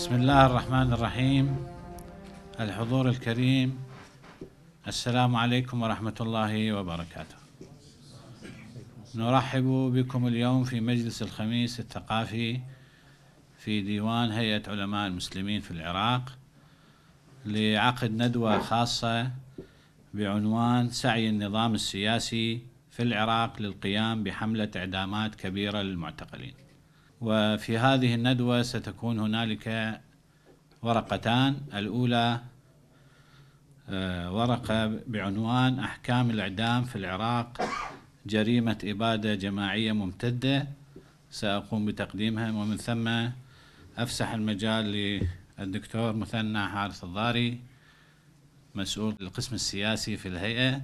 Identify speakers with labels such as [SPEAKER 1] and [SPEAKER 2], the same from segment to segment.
[SPEAKER 1] بسم الله الرحمن الرحيم الحضور الكريم السلام عليكم ورحمة الله وبركاته نرحب بكم اليوم في مجلس الخميس الثقافي في ديوان هيئة علماء المسلمين في العراق لعقد ندوة خاصة بعنوان سعي النظام السياسي في العراق للقيام بحملة إعدامات كبيرة للمعتقلين وفي هذه الندوة ستكون هنالك ورقتان الأولى آه، ورقة بعنوان أحكام الإعدام في العراق جريمة إبادة جماعية ممتدة سأقوم بتقديمها ومن ثم أفسح المجال للدكتور مثنى حارث الضاري مسؤول القسم السياسي في الهيئة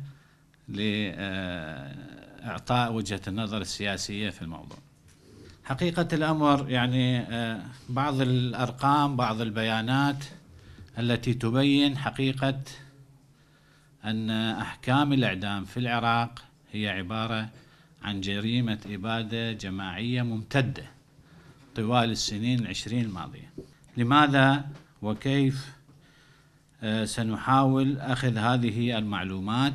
[SPEAKER 1] لإعطاء وجهة النظر السياسية في الموضوع حقيقة الأمر يعني آه، بعض الأرقام بعض البيانات التي تبين حقيقة أن أحكام الإعدام في العراق هي عبارة عن جريمة إبادة جماعية ممتدة طوال السنين العشرين الماضية لماذا وكيف آه، سنحاول أخذ هذه المعلومات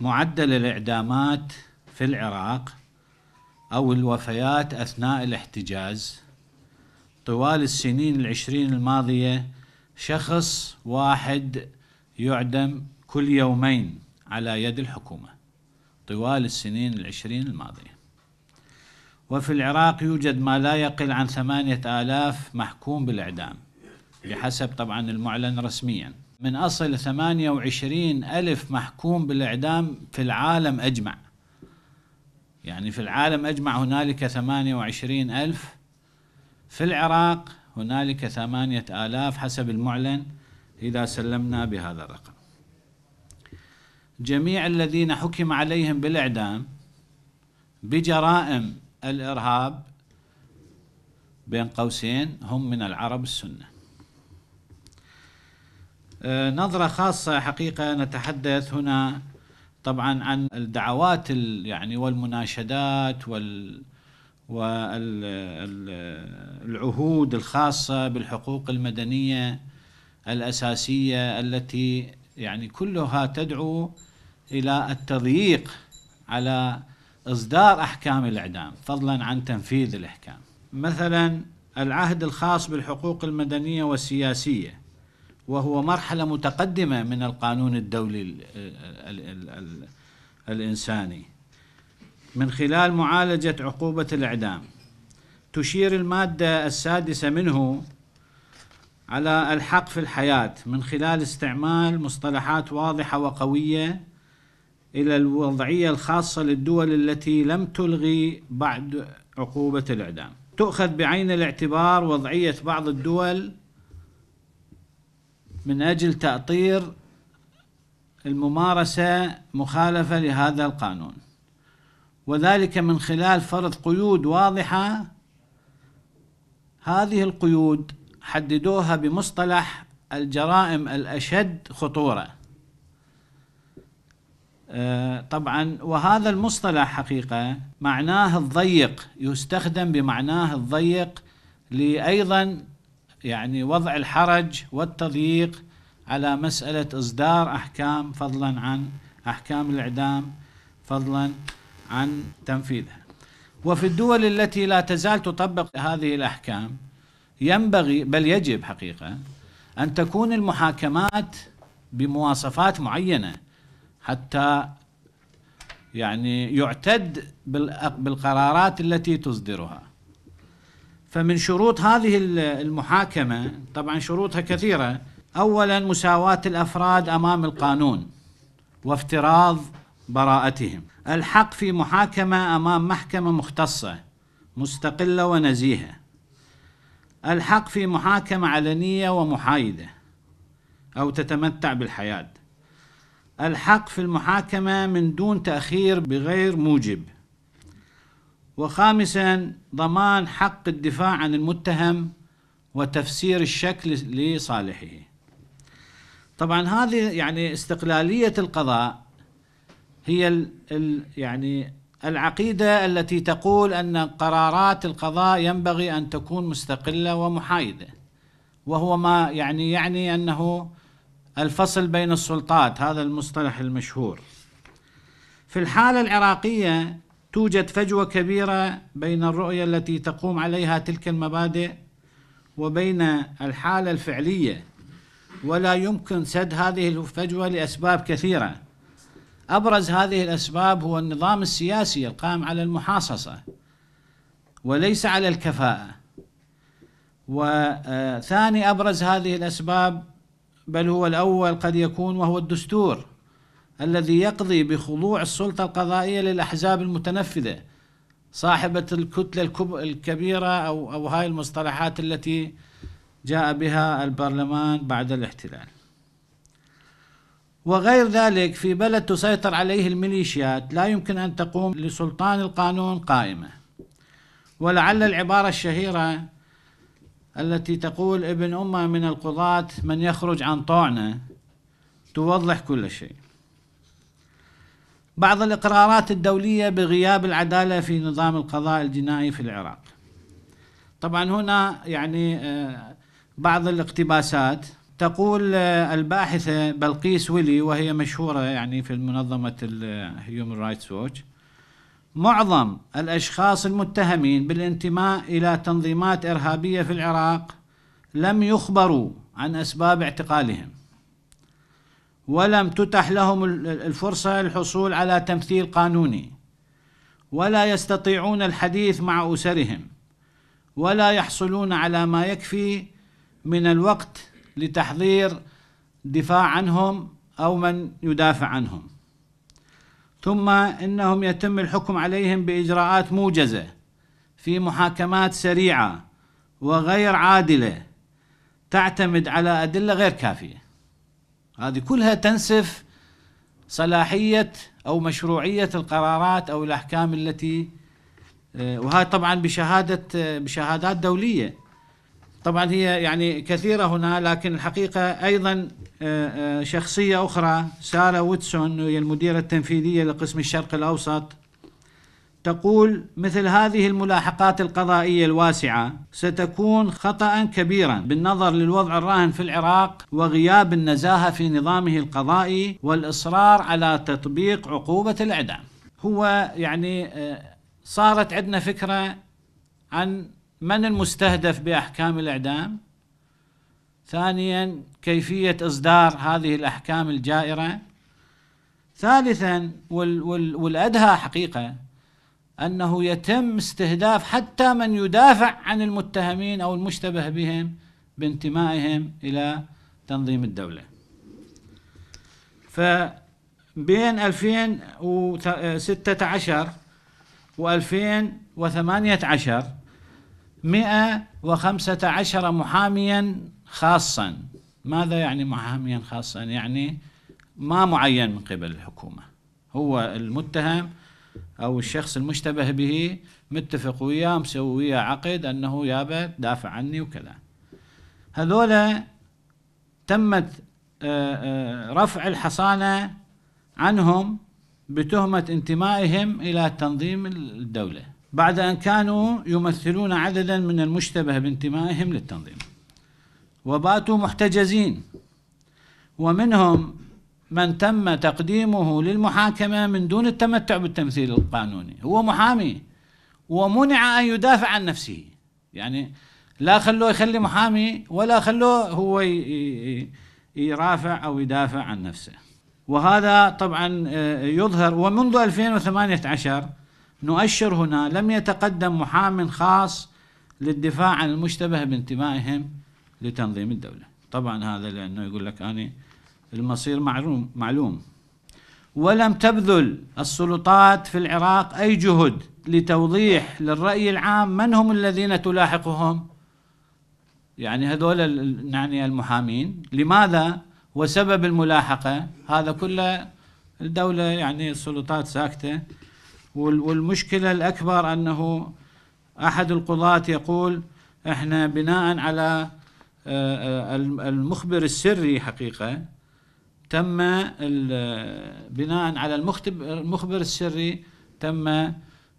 [SPEAKER 1] معدل الإعدامات في العراق أو الوفيات أثناء الاحتجاز طوال السنين العشرين الماضية شخص واحد يعدم كل يومين على يد الحكومة طوال السنين العشرين الماضية وفي العراق يوجد ما لا يقل عن ثمانية آلاف محكوم بالإعدام بحسب طبعا المعلن رسميا من أصل ثمانية وعشرين ألف محكوم بالإعدام في العالم أجمع يعني في العالم أجمع هنالك وعشرين ألف في العراق هنالك ثمانية آلاف حسب المعلن إذا سلمنا بهذا الرقم جميع الذين حكم عليهم بالإعدام بجرائم الإرهاب بين قوسين هم من العرب السنة آه، نظرة خاصة حقيقة نتحدث هنا طبعا عن الدعوات يعني والمناشدات وال والعهود الخاصة بالحقوق المدنية الأساسية التي يعني كلها تدعو إلى التضييق على إصدار أحكام الإعدام فضلا عن تنفيذ الإحكام مثلا العهد الخاص بالحقوق المدنية والسياسية وهو مرحلة متقدمة من القانون الدولي الإنساني من خلال معالجة عقوبة الإعدام تشير المادة السادسة منه على الحق في الحياة من خلال استعمال مصطلحات واضحة وقوية إلى الوضعية الخاصة للدول التي لم تلغي بعد عقوبة الإعدام تؤخذ بعين الاعتبار وضعية بعض الدول من أجل تأطير الممارسة مخالفة لهذا القانون وذلك من خلال فرض قيود واضحة هذه القيود حددوها بمصطلح الجرائم الأشد خطورة آه، طبعا وهذا المصطلح حقيقة معناه الضيق يستخدم بمعناه الضيق لأيضا يعني وضع الحرج والتضييق على مسألة إصدار أحكام فضلا عن أحكام الإعدام فضلا عن تنفيذها وفي الدول التي لا تزال تطبق هذه الأحكام ينبغي بل يجب حقيقة أن تكون المحاكمات بمواصفات معينة حتى يعني يعتد بالقرارات التي تصدرها فمن شروط هذه المحاكمة طبعا شروطها كثيرة أولا مساواة الأفراد أمام القانون وافتراض براءتهم الحق في محاكمة أمام محكمة مختصة مستقلة ونزيهة الحق في محاكمة علنية ومحايدة أو تتمتع بالحياة الحق في المحاكمة من دون تأخير بغير موجب وخامسا ضمان حق الدفاع عن المتهم وتفسير الشكل لصالحه طبعا هذه يعني استقلالية القضاء هي ال ال يعني العقيدة التي تقول أن قرارات القضاء ينبغي أن تكون مستقلة ومحايدة وهو ما يعني يعني أنه الفصل بين السلطات هذا المصطلح المشهور في الحالة العراقية توجد فجوة كبيرة بين الرؤية التي تقوم عليها تلك المبادئ وبين الحالة الفعلية ولا يمكن سد هذه الفجوة لأسباب كثيرة أبرز هذه الأسباب هو النظام السياسي القائم على المحاصصة وليس على الكفاءة وثاني أبرز هذه الأسباب بل هو الأول قد يكون وهو الدستور الذي يقضي بخضوع السلطة القضائية للأحزاب المتنفذة صاحبة الكتلة الكبيرة أو أو هاي المصطلحات التي جاء بها البرلمان بعد الاحتلال وغير ذلك في بلد تسيطر عليه الميليشيات لا يمكن أن تقوم لسلطان القانون قائمة ولعل العبارة الشهيرة التي تقول ابن أمة من القضاة من يخرج عن طوعنا توضح كل شيء بعض الإقرارات الدولية بغياب العدالة في نظام القضاء الجنائي في العراق طبعا هنا يعني آه، بعض الاقتباسات تقول آه، الباحثة بلقيس ولي وهي مشهورة يعني في منظمة آه، Human رايتس ووتش معظم الأشخاص المتهمين بالانتماء إلى تنظيمات إرهابية في العراق لم يخبروا عن أسباب اعتقالهم ولم تتح لهم الفرصة للحصول على تمثيل قانوني ولا يستطيعون الحديث مع أسرهم ولا يحصلون على ما يكفي من الوقت لتحضير دفاع عنهم أو من يدافع عنهم ثم إنهم يتم الحكم عليهم بإجراءات موجزة في محاكمات سريعة وغير عادلة تعتمد على أدلة غير كافية هذه كلها تنسف صلاحية أو مشروعية القرارات أو الأحكام التي آه، وهذا طبعا بشهادة آه، بشهادات دولية طبعا هي يعني كثيرة هنا لكن الحقيقة أيضا آه، شخصية أخرى سارة ويتسون هي المديرة التنفيذية لقسم الشرق الأوسط تقول مثل هذه الملاحقات القضائيه الواسعه ستكون خطا كبيرا بالنظر للوضع الراهن في العراق وغياب النزاهه في نظامه القضائي والاصرار على تطبيق عقوبه الاعدام. هو يعني آه، صارت عندنا فكره عن من المستهدف باحكام الاعدام. ثانيا كيفيه اصدار هذه الاحكام الجائره. ثالثا والادهى حقيقه أنه يتم استهداف حتى من يدافع عن المتهمين أو المشتبه بهم بانتمائهم إلى تنظيم الدولة فبين 2016 و 2018 115 محاميا خاصا ماذا يعني محاميا خاصا يعني ما معين من قبل الحكومة هو المتهم او الشخص المشتبه به متفق وياه مسوي وياه عقد انه يابا دافع عني وكذا هذولا تمت آه، آه، رفع الحصانه عنهم بتهمه انتمائهم الى تنظيم الدوله بعد ان كانوا يمثلون عددا من المشتبه بانتمائهم للتنظيم وباتوا محتجزين ومنهم من تم تقديمه للمحاكمة من دون التمتع بالتمثيل القانوني هو محامي ومنع أن يدافع عن نفسه يعني لا خلوه يخلي محامي ولا خلوه هو يرافع أو يدافع عن نفسه وهذا طبعا آه، يظهر ومنذ 2018 نؤشر هنا لم يتقدم محام خاص للدفاع عن المشتبه بانتمائهم لتنظيم الدولة طبعا هذا لأنه يقول لك أنا المصير معلوم معلوم ولم تبذل السلطات في العراق أي جهد لتوضيح للرأي العام من هم الذين تلاحقهم يعني هذول يعني المحامين لماذا وسبب الملاحقة هذا كله الدولة يعني السلطات ساكتة والمشكلة الأكبر أنه أحد القضاة يقول احنا بناء على آه، آه، المخبر السري حقيقة تم بناء على المخبر السري تم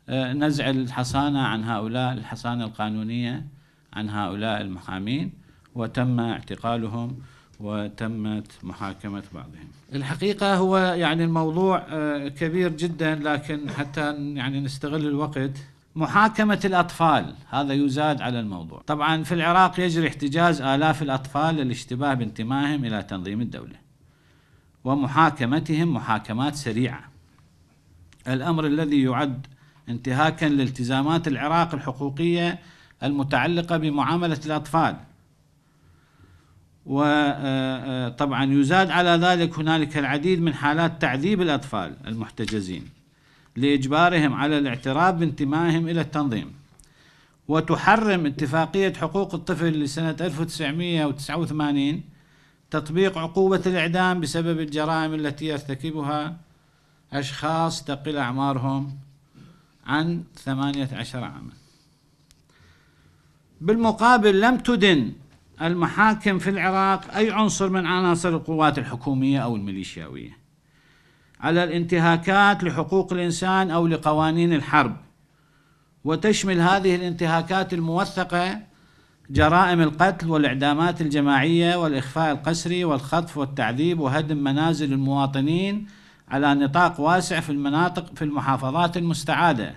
[SPEAKER 1] آه، نزع الحصانة عن هؤلاء الحصانة القانونية عن هؤلاء المحامين وتم اعتقالهم وتمت محاكمة بعضهم الحقيقة هو يعني الموضوع آه، كبير جدا لكن حتى يعني نستغل الوقت محاكمة الأطفال هذا يزاد على الموضوع طبعا في العراق يجري احتجاز آلاف الأطفال للاشتباه بانتمائهم إلى تنظيم الدولة ومحاكمتهم محاكمات سريعه الامر الذي يعد انتهاكا لالتزامات العراق الحقوقيه المتعلقه بمعامله الاطفال وطبعا يزاد على ذلك هنالك العديد من حالات تعذيب الاطفال المحتجزين لاجبارهم على الاعتراف بانتمائهم الى التنظيم وتحرم اتفاقيه حقوق الطفل لسنه 1989 تطبيق عقوبة الإعدام بسبب الجرائم التي يرتكبها أشخاص تقل أعمارهم عن ثمانية عشر عاما بالمقابل لم تدن المحاكم في العراق أي عنصر من عناصر القوات الحكومية أو الميليشياوية على الانتهاكات لحقوق الإنسان أو لقوانين الحرب وتشمل هذه الانتهاكات الموثقة جرائم القتل والإعدامات الجماعية والإخفاء القسري والخطف والتعذيب وهدم منازل المواطنين على نطاق واسع في المناطق في المحافظات المستعادة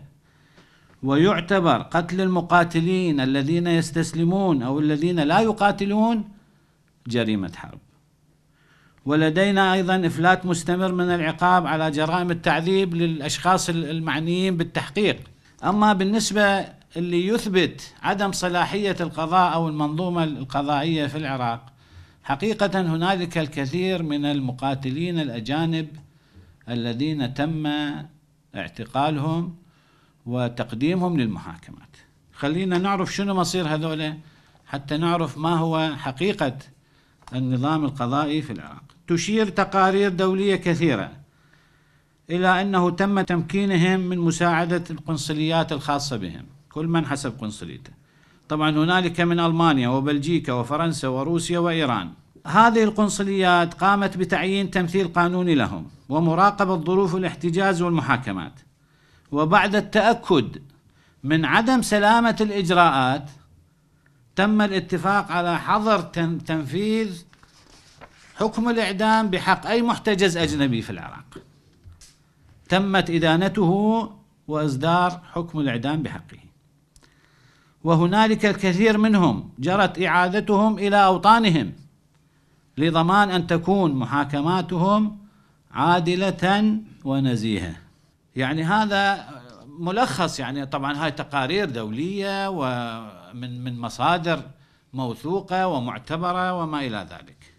[SPEAKER 1] ويعتبر قتل المقاتلين الذين يستسلمون أو الذين لا يقاتلون جريمة حرب ولدينا أيضا إفلات مستمر من العقاب على جرائم التعذيب للأشخاص المعنيين بالتحقيق أما بالنسبة اللي يثبت عدم صلاحية القضاء أو المنظومة القضائية في العراق حقيقة هنالك الكثير من المقاتلين الأجانب الذين تم اعتقالهم وتقديمهم للمحاكمات خلينا نعرف شنو مصير هذولا حتى نعرف ما هو حقيقة النظام القضائي في العراق تشير تقارير دولية كثيرة إلى أنه تم تمكينهم من مساعدة القنصليات الخاصة بهم كل من حسب قنصليته طبعا هنالك من ألمانيا وبلجيكا وفرنسا وروسيا وإيران هذه القنصليات قامت بتعيين تمثيل قانوني لهم ومراقبة ظروف الاحتجاز والمحاكمات وبعد التأكد من عدم سلامة الإجراءات تم الاتفاق على حظر تنفيذ حكم الإعدام بحق أي محتجز أجنبي في العراق تمت إدانته وإصدار حكم الإعدام بحقه وهنالك الكثير منهم جرت إعادتهم إلى أوطانهم لضمان أن تكون محاكماتهم عادلة ونزيهة يعني هذا ملخص يعني طبعا هاي تقارير دولية ومن من مصادر موثوقة ومعتبرة وما إلى ذلك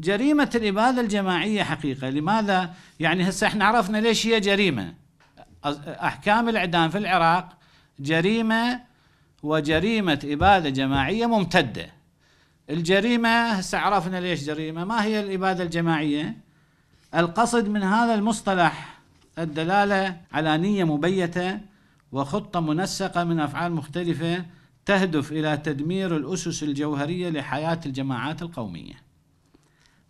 [SPEAKER 1] جريمة الإبادة الجماعية حقيقة لماذا يعني هسه احنا عرفنا ليش هي جريمة أحكام الإعدام في العراق جريمة وجريمة إبادة جماعية ممتدة الجريمة هسه عرفنا ليش جريمة ما هي الإبادة الجماعية القصد من هذا المصطلح الدلالة على نية مبيتة وخطة منسقة من أفعال مختلفة تهدف إلى تدمير الأسس الجوهرية لحياة الجماعات القومية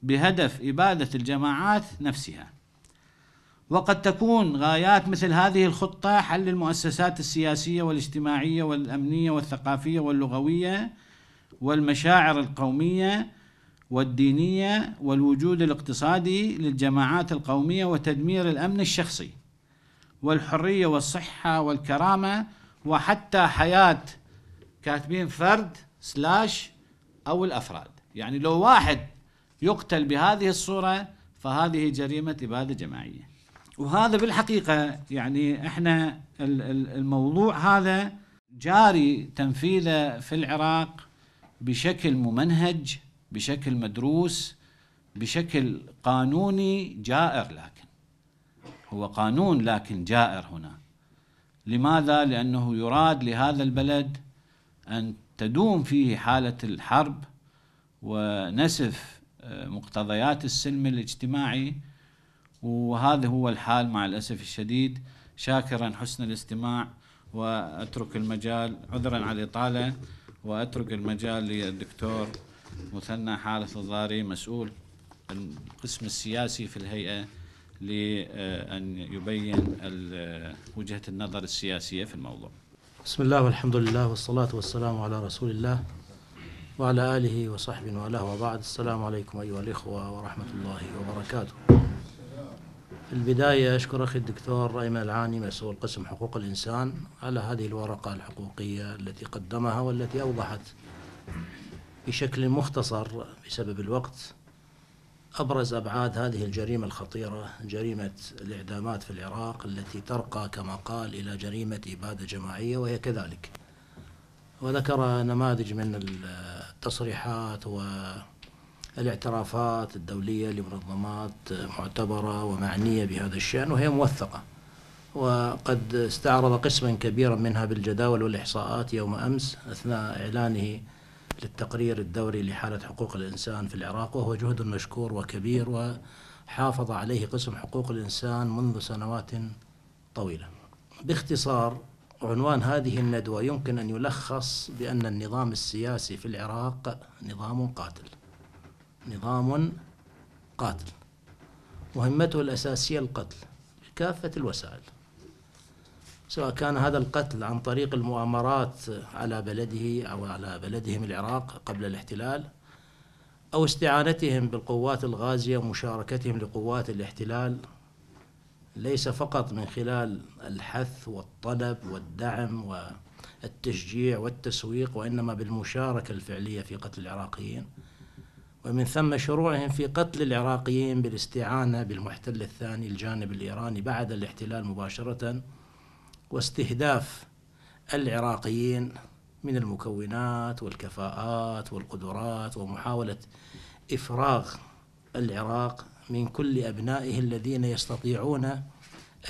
[SPEAKER 1] بهدف إبادة الجماعات نفسها وقد تكون غايات مثل هذه الخطة حل المؤسسات السياسية والاجتماعية والأمنية والثقافية واللغوية والمشاعر القومية والدينية والوجود الاقتصادي للجماعات القومية وتدمير الأمن الشخصي والحرية والصحة والكرامة وحتى حياة كاتبين فرد سلاش أو الأفراد يعني لو واحد يقتل بهذه الصورة فهذه جريمة إبادة جماعية وهذا بالحقيقة يعني احنا الموضوع هذا جاري تنفيذه في العراق بشكل ممنهج بشكل مدروس بشكل قانوني جائر لكن هو قانون لكن جائر هنا لماذا؟ لأنه يراد لهذا البلد أن تدوم فيه حالة الحرب ونسف آه، مقتضيات السلم الاجتماعي وهذا هو الحال مع الأسف الشديد شاكرا حسن الاستماع وأترك المجال عذرا على الإطالة وأترك المجال للدكتور مثنى حارث الضاري مسؤول القسم السياسي في الهيئة لأن يبين وجهة النظر السياسية في الموضوع
[SPEAKER 2] بسم الله والحمد لله والصلاة والسلام على رسول الله وعلى آله وصحبه وله وبعد السلام عليكم أيها الإخوة ورحمة الله وبركاته في البداية أشكر أخي الدكتور أيمن العاني مسؤول قسم حقوق الإنسان على هذه الورقة الحقوقية التي قدمها والتي أوضحت بشكل مختصر بسبب الوقت أبرز أبعاد هذه الجريمة الخطيرة جريمة الإعدامات في العراق التي ترقى كما قال إلى جريمة إبادة جماعية وهي كذلك وذكر نماذج من التصريحات و الاعترافات الدولية لمنظمات معتبرة ومعنية بهذا الشأن وهي موثقة وقد استعرض قسما كبيرا منها بالجداول والإحصاءات يوم أمس أثناء إعلانه للتقرير الدوري لحالة حقوق الإنسان في العراق وهو جهد مشكور وكبير وحافظ عليه قسم حقوق الإنسان منذ سنوات طويلة باختصار عنوان هذه الندوة يمكن أن يلخص بأن النظام السياسي في العراق نظام قاتل نظام قاتل مهمته الأساسية القتل بكافة الوسائل سواء كان هذا القتل عن طريق المؤامرات على بلده أو على بلدهم العراق قبل الاحتلال أو استعانتهم بالقوات الغازية ومشاركتهم لقوات الاحتلال ليس فقط من خلال الحث والطلب والدعم والتشجيع والتسويق وإنما بالمشاركة الفعلية في قتل العراقيين ومن ثم شروعهم في قتل العراقيين بالاستعانة بالمحتل الثاني الجانب الإيراني بعد الاحتلال مباشرة واستهداف العراقيين من المكونات والكفاءات والقدرات ومحاولة إفراغ العراق من كل أبنائه الذين يستطيعون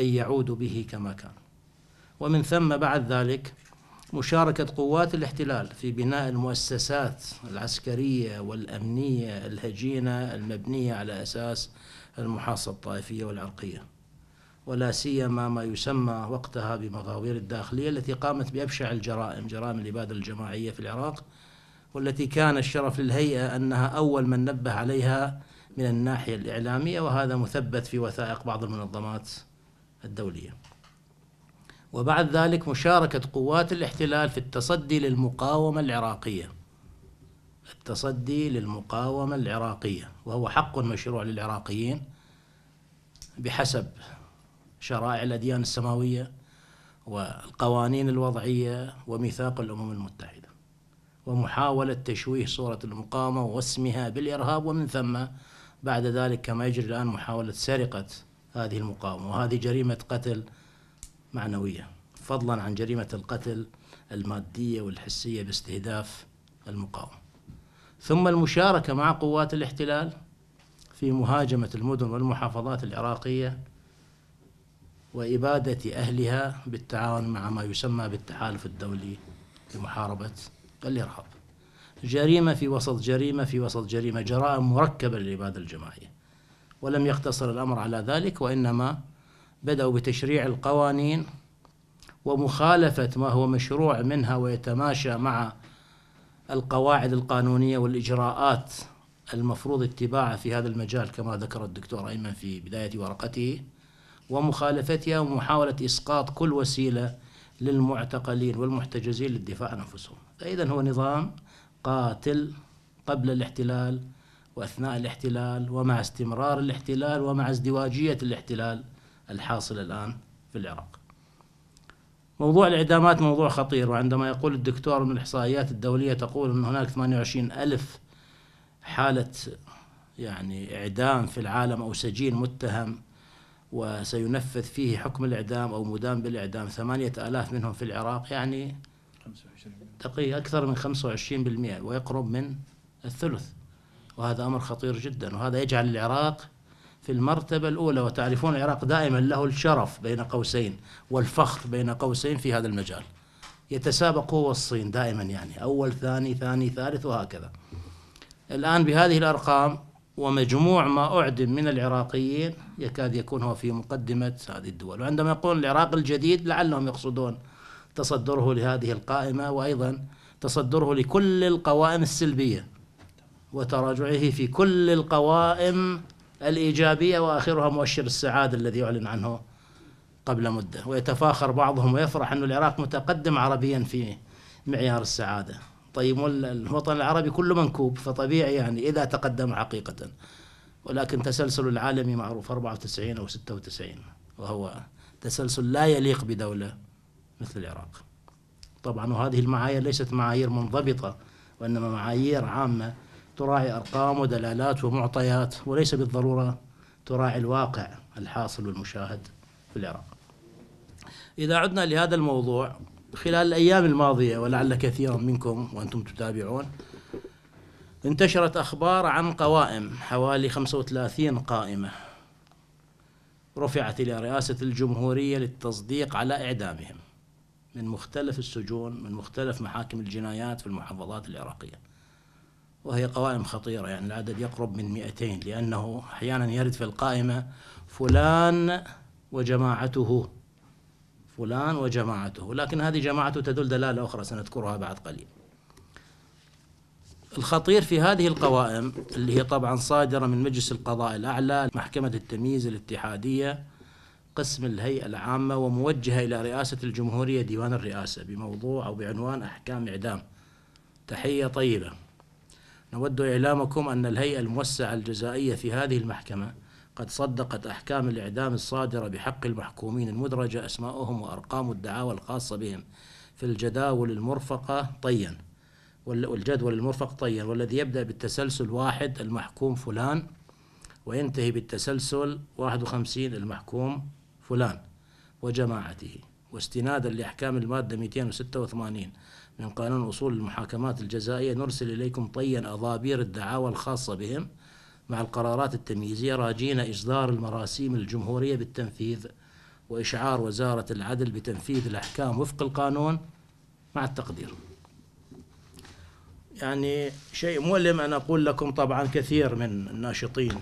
[SPEAKER 2] أن يعودوا به كما كان ومن ثم بعد ذلك مشاركة قوات الاحتلال في بناء المؤسسات العسكرية والأمنية الهجينة المبنية على أساس المحاصة الطائفية والعرقية ولا سيما ما يسمى وقتها بمغاوير الداخلية التي قامت بأبشع الجرائم جرائم الإبادة الجماعية في العراق والتي كان الشرف للهيئة أنها أول من نبه عليها من الناحية الإعلامية وهذا مثبت في وثائق بعض المنظمات الدولية وبعد ذلك مشاركة قوات الاحتلال في التصدي للمقاومة العراقية التصدي للمقاومة العراقية وهو حق مشروع للعراقيين بحسب شرائع الأديان السماوية والقوانين الوضعية وميثاق الأمم المتحدة ومحاولة تشويه صورة المقاومة واسمها بالإرهاب ومن ثم بعد ذلك كما يجري الآن محاولة سرقة هذه المقاومة وهذه جريمة قتل معنوية فضلا عن جريمة القتل المادية والحسية باستهداف المقاومة ثم المشاركة مع قوات الاحتلال في مهاجمة المدن والمحافظات العراقية وإبادة أهلها بالتعاون مع ما يسمى بالتحالف الدولي لمحاربة الإرهاب جريمة في وسط جريمة في وسط جريمة جرائم مركبة للإبادة الجماعية ولم يقتصر الأمر على ذلك وإنما بدأوا بتشريع القوانين ومخالفة ما هو مشروع منها ويتماشى مع القواعد القانونية والإجراءات المفروض اتباعها في هذا المجال كما ذكر الدكتور أيمن في بداية ورقته ومخالفتها ومحاولة إسقاط كل وسيلة للمعتقلين والمحتجزين للدفاع عن أنفسهم فإذا هو نظام قاتل قبل الاحتلال وأثناء الاحتلال ومع استمرار الاحتلال ومع ازدواجية الاحتلال الحاصل الآن في العراق موضوع الإعدامات موضوع خطير وعندما يقول الدكتور من الإحصائيات الدولية تقول أن هناك 28 ألف حالة يعني إعدام في العالم أو سجين متهم وسينفذ فيه حكم الإعدام أو مدان بالإعدام ثمانية آلاف منهم في العراق يعني تقي أكثر من 25% ويقرب من الثلث وهذا أمر خطير جدا وهذا يجعل العراق في المرتبة الأولى وتعرفون العراق دائما له الشرف بين قوسين والفخر بين قوسين في هذا المجال يتسابق هو الصين دائما يعني أول ثاني ثاني ثالث وهكذا الآن بهذه الأرقام ومجموع ما أعدم من العراقيين يكاد يكون هو في مقدمة هذه الدول وعندما يقول العراق الجديد لعلهم يقصدون تصدره لهذه القائمة وأيضا تصدره لكل القوائم السلبية وتراجعه في كل القوائم الإيجابية وآخرها مؤشر السعادة الذي أعلن عنه قبل مدة ويتفاخر بعضهم ويفرح أن العراق متقدم عربيا في معيار السعادة طيب الوطن العربي كله منكوب فطبيعي يعني إذا تقدم حقيقة ولكن تسلسل العالمي معروف 94 أو 96 وهو تسلسل لا يليق بدولة مثل العراق طبعا وهذه المعايير ليست معايير منضبطة وإنما معايير عامة تراعي أرقام ودلالات ومعطيات وليس بالضرورة تراعي الواقع الحاصل والمشاهد في العراق إذا عدنا لهذا الموضوع خلال الأيام الماضية ولعل كثيرا منكم وأنتم تتابعون انتشرت أخبار عن قوائم حوالي 35 قائمة رفعت إلى رئاسة الجمهورية للتصديق على إعدامهم من مختلف السجون من مختلف محاكم الجنايات في المحافظات العراقية وهي قوائم خطيرة يعني العدد يقرب من 200 لأنه أحيانا يرد في القائمة فلان وجماعته فلان وجماعته لكن هذه جماعته تدل دلالة أخرى سنذكرها بعد قليل الخطير في هذه القوائم اللي هي طبعا صادرة من مجلس القضاء الأعلى محكمة التمييز الاتحادية قسم الهيئة العامة وموجهة إلى رئاسة الجمهورية ديوان الرئاسة بموضوع أو بعنوان أحكام إعدام تحية طيبة نود إعلامكم أن الهيئة الموسعة الجزائية في هذه المحكمة قد صدقت أحكام الإعدام الصادرة بحق المحكومين المدرجة أسماؤهم وأرقام الدعاوى الخاصة بهم في الجداول المرفقة طيا والجدول المرفق طيا والذي يبدأ بالتسلسل واحد المحكوم فلان وينتهي بالتسلسل 51 المحكوم فلان وجماعته واستنادا لأحكام المادة 286 من قانون أصول المحاكمات الجزائية نرسل إليكم طيا أضابير الدعاوى الخاصة بهم مع القرارات التمييزية راجين إصدار المراسيم الجمهورية بالتنفيذ وإشعار وزارة العدل بتنفيذ الأحكام وفق القانون مع التقدير يعني شيء مؤلم أن أقول لكم طبعا كثير من الناشطين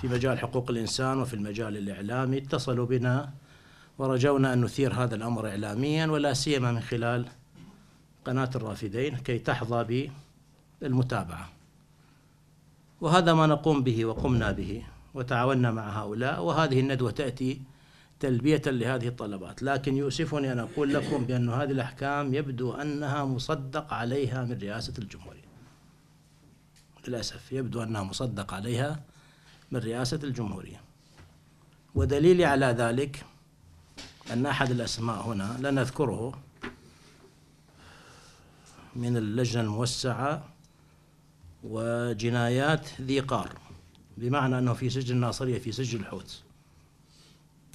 [SPEAKER 2] في مجال حقوق الإنسان وفي المجال الإعلامي اتصلوا بنا ورجونا أن نثير هذا الأمر إعلاميا ولا سيما من خلال قناة الرافدين كي تحظى بالمتابعة وهذا ما نقوم به وقمنا به وتعاوننا مع هؤلاء وهذه الندوة تأتي تلبية لهذه الطلبات لكن يؤسفني أن أقول لكم بأن هذه الأحكام يبدو أنها مصدق عليها من رئاسة الجمهورية للأسف يبدو أنها مصدق عليها من رئاسة الجمهورية ودليلي على ذلك أن أحد الأسماء هنا لن أذكره من اللجنة الموسعة وجنايات ذي قار بمعنى أنه في سجن الناصرية في سجن الحوت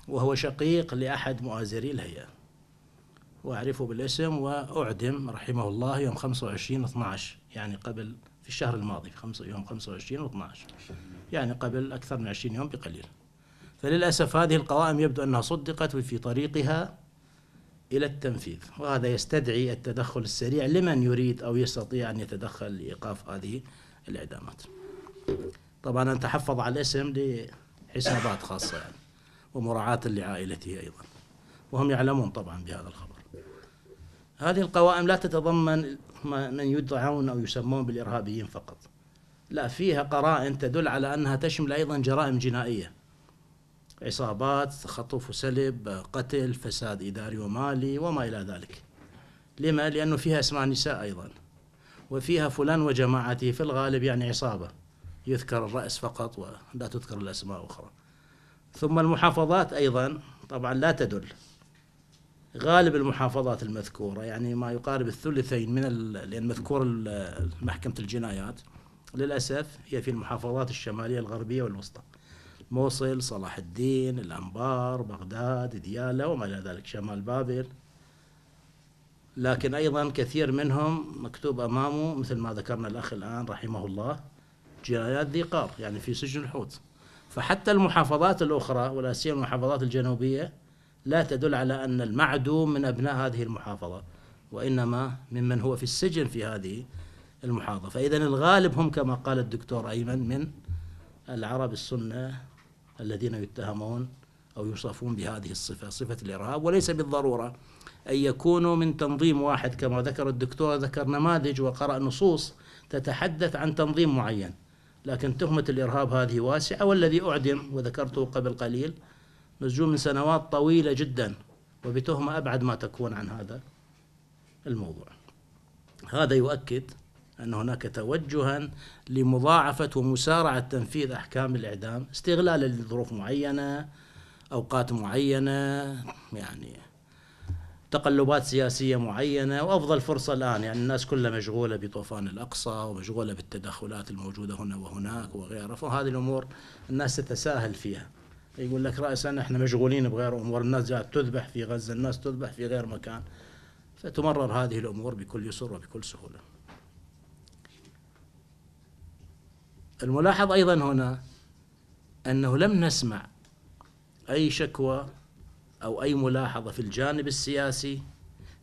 [SPEAKER 2] وهو شقيق لأحد مؤازري الهيئة وأعرفه بالاسم وأعدم رحمه الله يوم 25 12 يعني قبل في الشهر الماضي في يوم 25 12 يعني قبل أكثر من 20 يوم بقليل فللأسف هذه القوائم يبدو أنها صدقت وفي طريقها إلى التنفيذ وهذا يستدعي التدخل السريع لمن يريد أو يستطيع أن يتدخل لإيقاف هذه الإعدامات طبعا نتحفظ على الاسم لحسابات خاصة يعني ومراعاة لعائلته أيضا وهم يعلمون طبعا بهذا الخبر هذه القوائم لا تتضمن من يدعون أو يسمون بالإرهابيين فقط لا فيها قرائن تدل على أنها تشمل أيضا جرائم جنائية عصابات خطف وسلب قتل فساد إداري ومالي وما إلى ذلك لما؟ لأنه فيها أسماء نساء أيضا وفيها فلان وجماعته في الغالب يعني عصابة يذكر الرأس فقط ولا تذكر الأسماء أخرى ثم المحافظات أيضا طبعا لا تدل غالب المحافظات المذكورة يعني ما يقارب الثلثين من لأن مذكور محكمة الجنايات للأسف هي في المحافظات الشمالية الغربية والوسطى موصل صلاح الدين الأنبار بغداد ديالى وما إلى ذلك شمال بابل لكن أيضا كثير منهم مكتوب أمامه مثل ما ذكرنا الأخ الآن رحمه الله جنايات ذي قار يعني في سجن الحوت فحتى المحافظات الأخرى ولا سيما المحافظات الجنوبية لا تدل على أن المعدوم من أبناء هذه المحافظة وإنما ممن هو في السجن في هذه المحافظة فإذا الغالب هم كما قال الدكتور أيمن من العرب السنة الذين يتهمون أو يوصفون بهذه الصفة صفة الإرهاب وليس بالضرورة أن يكونوا من تنظيم واحد كما ذكر الدكتور ذكر نماذج وقرأ نصوص تتحدث عن تنظيم معين لكن تهمة الإرهاب هذه واسعة والذي أعدم وذكرته قبل قليل مسجون من سنوات طويلة جدا وبتهمة أبعد ما تكون عن هذا الموضوع هذا يؤكد أن هناك توجها لمضاعفة ومسارعة تنفيذ أحكام الإعدام استغلالا لظروف معينة أوقات معينة يعني تقلبات سياسية معينة وأفضل فرصة الآن يعني الناس كلها مشغولة بطوفان الأقصى ومشغولة بالتدخلات الموجودة هنا وهناك وغيرها فهذه الأمور الناس تتساهل فيها يقول لك رأسا احنا مشغولين بغير أمور الناس جاءت تذبح في غزة الناس تذبح في غير مكان فتمرر هذه الأمور بكل يسر وبكل سهولة الملاحظ أيضا هنا أنه لم نسمع أي شكوى أو أي ملاحظة في الجانب السياسي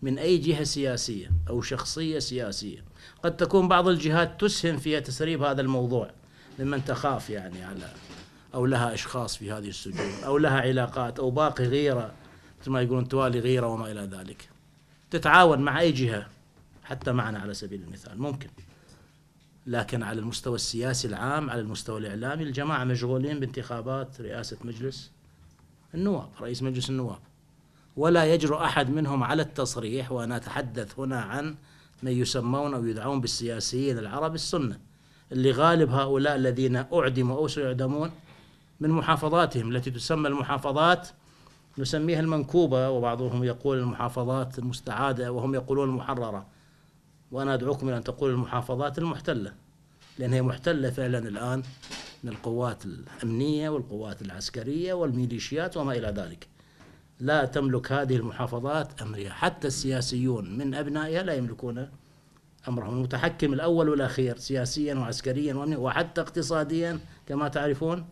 [SPEAKER 2] من أي جهة سياسية أو شخصية سياسية قد تكون بعض الجهات تسهم في تسريب هذا الموضوع ممن تخاف يعني على أو لها أشخاص في هذه السجون أو لها علاقات أو باقي غيرة مثل ما يقولون توالي غيرة وما إلى ذلك تتعاون مع أي جهة حتى معنا على سبيل المثال ممكن لكن على المستوى السياسي العام على المستوى الإعلامي الجماعة مشغولين بانتخابات رئاسة مجلس النواب رئيس مجلس النواب ولا يجرؤ أحد منهم على التصريح وأنا أتحدث هنا عن من يسمون أو يدعون بالسياسيين العرب السنة اللي غالب هؤلاء الذين أعدموا أو سيعدمون من محافظاتهم التي تسمى المحافظات نسميها المنكوبة وبعضهم يقول المحافظات المستعادة وهم يقولون المحررة وأنا أدعوكم إلى أن تقول المحافظات المحتلة لأن هي محتلة فعلا الآن من القوات الأمنية والقوات العسكرية والميليشيات وما إلى ذلك لا تملك هذه المحافظات أمرها حتى السياسيون من أبنائها لا يملكون أمرهم المتحكم الأول والأخير سياسيا وعسكريا وأمنيا وحتى اقتصاديا كما تعرفون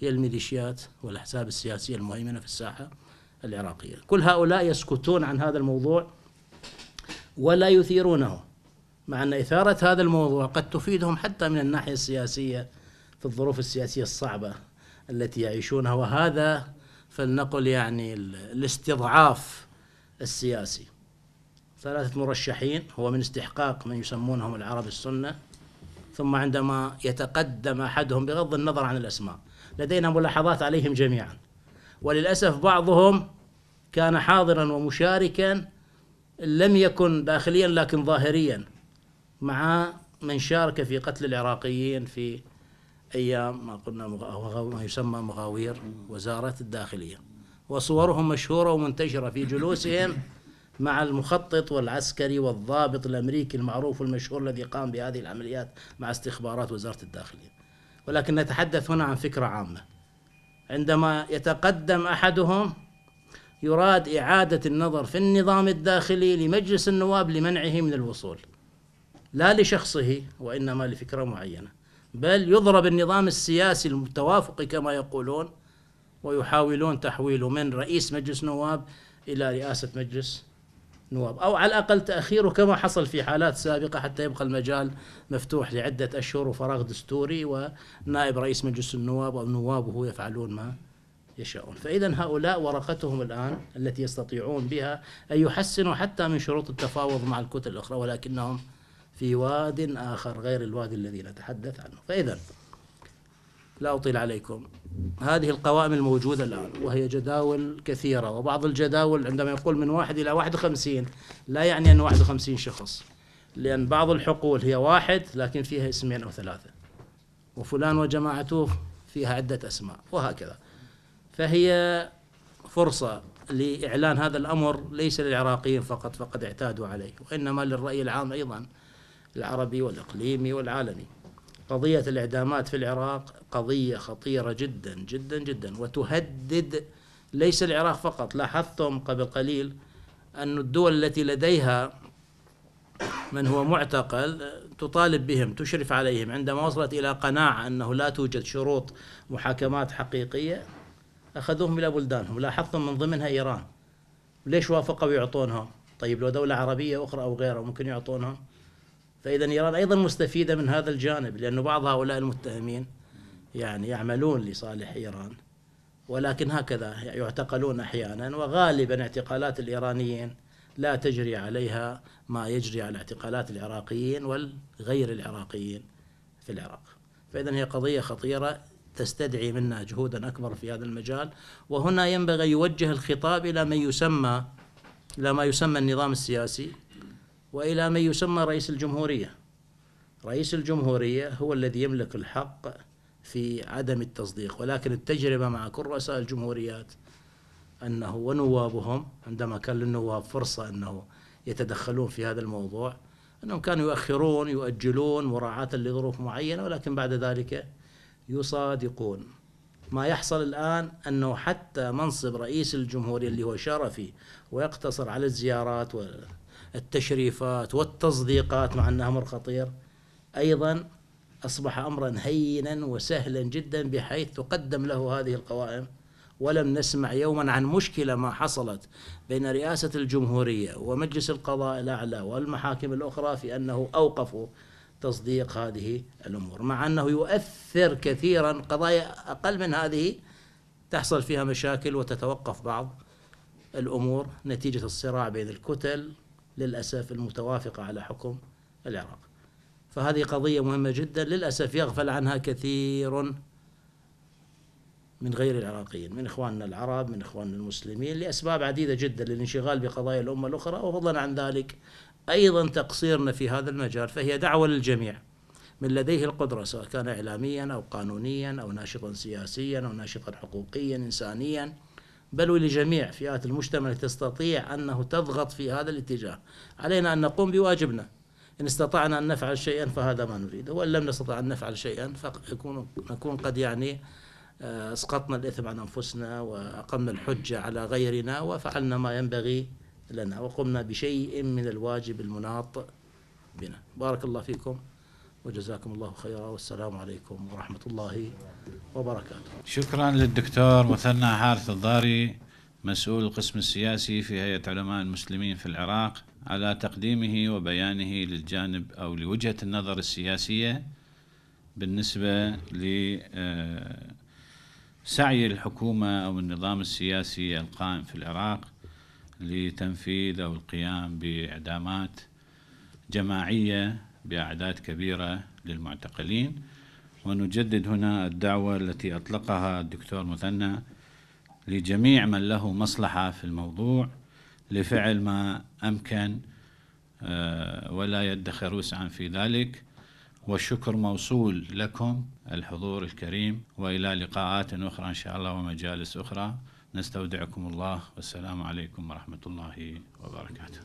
[SPEAKER 2] هي الميليشيات والأحزاب السياسية المهيمنة في الساحة العراقية كل هؤلاء يسكتون عن هذا الموضوع ولا يثيرونه مع أن إثارة هذا الموضوع قد تفيدهم حتى من الناحية السياسية في الظروف السياسية الصعبة التي يعيشونها وهذا فلنقل يعني الاستضعاف السياسي ثلاثة مرشحين هو من استحقاق من يسمونهم العرب السنة ثم عندما يتقدم أحدهم بغض النظر عن الأسماء لدينا ملاحظات عليهم جميعا وللأسف بعضهم كان حاضرا ومشاركا لم يكن داخليا لكن ظاهريا مع من شارك في قتل العراقيين في ايام ما قلنا ما يسمى مغاوير وزاره الداخليه وصورهم مشهوره ومنتشره في جلوسهم مع المخطط والعسكري والضابط الامريكي المعروف والمشهور الذي قام بهذه العمليات مع استخبارات وزاره الداخليه ولكن نتحدث هنا عن فكره عامه عندما يتقدم احدهم يراد إعادة النظر في النظام الداخلي لمجلس النواب لمنعه من الوصول لا لشخصه وإنما لفكرة معينة بل يضرب النظام السياسي المتوافق كما يقولون ويحاولون تحويله من رئيس مجلس نواب إلى رئاسة مجلس نواب أو على الأقل تأخيره كما حصل في حالات سابقة حتى يبقى المجال مفتوح لعدة أشهر وفراغ دستوري ونائب رئيس مجلس النواب أو نوابه يفعلون ما يشاءون فإذا هؤلاء ورقتهم الآن التي يستطيعون بها أن يحسنوا حتى من شروط التفاوض مع الكتل الأخرى ولكنهم في واد آخر غير الواد الذي نتحدث عنه فإذا لا أطيل عليكم هذه القوائم الموجودة الآن وهي جداول كثيرة وبعض الجداول عندما يقول من واحد إلى واحد وخمسين لا يعني أن واحد وخمسين شخص لأن بعض الحقول هي واحد لكن فيها اسمين أو ثلاثة وفلان وجماعته فيها عدة أسماء وهكذا فهي فرصة لإعلان هذا الأمر ليس للعراقيين فقط فقد اعتادوا عليه وإنما للرأي العام أيضا العربي والإقليمي والعالمي قضية الإعدامات في العراق قضية خطيرة جدا جدا جدا وتهدد ليس العراق فقط لاحظتم قبل قليل أن الدول التي لديها من هو معتقل تطالب بهم تشرف عليهم عندما وصلت إلى قناعة أنه لا توجد شروط محاكمات حقيقية أخذوهم إلى بلدانهم لاحظتم من ضمنها إيران ليش وافقوا يعطونهم طيب لو دولة عربية أخرى أو غيرها ممكن يعطونهم فإذا إيران أيضا مستفيدة من هذا الجانب لأنه بعض هؤلاء المتهمين يعني يعملون لصالح إيران ولكن هكذا يعتقلون أحيانا وغالبا اعتقالات الإيرانيين لا تجري عليها ما يجري على اعتقالات العراقيين والغير العراقيين في العراق فإذا هي قضية خطيرة تستدعي منا جهودا اكبر في هذا المجال وهنا ينبغي يوجه الخطاب الى من يسمى الى ما يسمى النظام السياسي والى من يسمى رئيس الجمهوريه رئيس الجمهوريه هو الذي يملك الحق في عدم التصديق ولكن التجربه مع كل رؤساء الجمهوريات انه ونوابهم عندما كان للنواب فرصه انه يتدخلون في هذا الموضوع انهم كانوا يؤخرون يؤجلون مراعاه لظروف معينه ولكن بعد ذلك يصادقون ما يحصل الآن أنه حتى منصب رئيس الجمهورية اللي هو شرفي ويقتصر على الزيارات والتشريفات والتصديقات مع أنها أمر خطير أيضا أصبح أمرا هينا وسهلا جدا بحيث تقدم له هذه القوائم ولم نسمع يوما عن مشكلة ما حصلت بين رئاسة الجمهورية ومجلس القضاء الأعلى والمحاكم الأخرى في أنه أوقفوا تصديق هذه الأمور مع أنه يؤثر كثيرا قضايا أقل من هذه تحصل فيها مشاكل وتتوقف بعض الأمور نتيجة الصراع بين الكتل للأسف المتوافقة على حكم العراق فهذه قضية مهمة جدا للأسف يغفل عنها كثير من غير العراقيين من إخواننا العرب من إخواننا المسلمين لأسباب عديدة جدا للانشغال بقضايا الأمة الأخرى وفضلا عن ذلك أيضا تقصيرنا في هذا المجال فهي دعوة للجميع من لديه القدرة سواء كان إعلاميا أو قانونيا أو ناشطا سياسيا أو ناشطا حقوقيا إنسانيا بل ولجميع فئات المجتمع تستطيع أنه تضغط في هذا الاتجاه علينا أن نقوم بواجبنا إن استطعنا أن نفعل شيئا فهذا ما نريده وإن لم نستطع أن نفعل شيئا فنكون نكون قد يعني آه، أسقطنا الإثم عن أنفسنا وأقمنا الحجة على غيرنا وفعلنا ما ينبغي لنا وقمنا بشيء من الواجب المناط بنا بارك الله فيكم وجزاكم الله خيرا والسلام عليكم ورحمة الله وبركاته
[SPEAKER 1] شكرا للدكتور مثنى حارث الضاري مسؤول القسم السياسي في هيئة علماء المسلمين في العراق على تقديمه وبيانه للجانب أو لوجهة النظر السياسية بالنسبة لسعي آه، الحكومة أو النظام السياسي القائم في العراق لتنفيذ أو القيام بإعدامات جماعية بأعداد كبيرة للمعتقلين ونجدد هنا الدعوة التي أطلقها الدكتور مثنى لجميع من له مصلحة في الموضوع لفعل ما أمكن آه، ولا يدخر وسعا في ذلك والشكر موصول لكم الحضور الكريم وإلى لقاءات أخرى إن شاء الله ومجالس أخرى نستودعكم الله والسلام عليكم ورحمة الله وبركاته